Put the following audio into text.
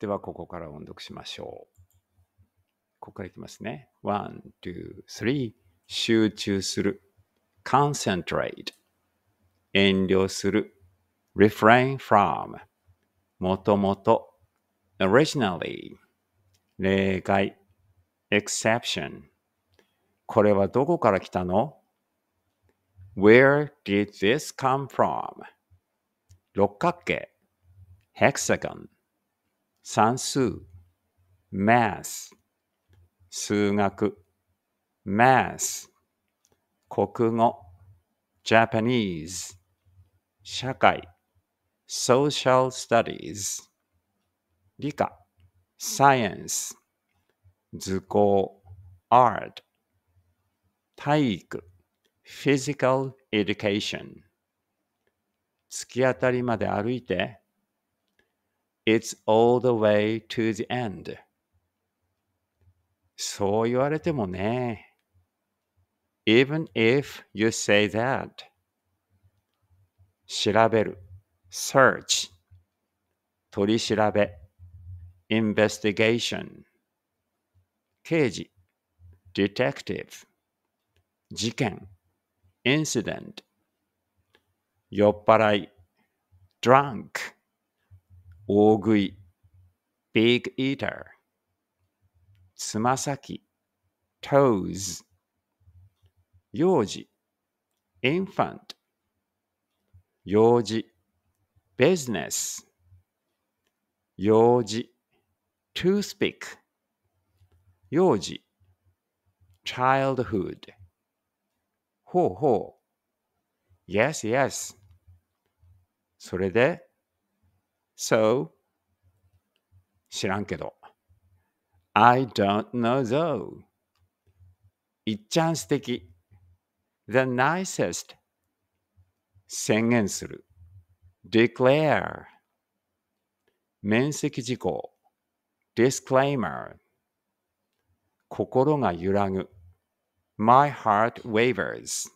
では、ここから音読しましょう。ここからいきますね。one, two, three. 集中する。concentrate. 遠慮する。refrain from. もともと。originally. 例外。exception. これはどこから来たの ?Where did this come from? 六角形 hexagon 算数 math 数学 math 国語 Japanese 社会 social studies 理科 science 図工 art 体育 physical education 突き当たりまで歩いて It's all the way to the end. そう言われてもね。Even if you say that. 調べる。search. 取り調べ。investigation. 刑事。detective. 事件。incident. 酔っ払い。drunk. 大食い big eater つま先 toes 幼児 infant 幼児 business 幼児 toothpick 幼児 childhood ほうほう yes yes それで So, 知らんけど。I don't know though. いっちゃん素敵。The nicest. 宣言する。declare. 面積事項。disclaimer. 心が揺らぐ。My heart wavers.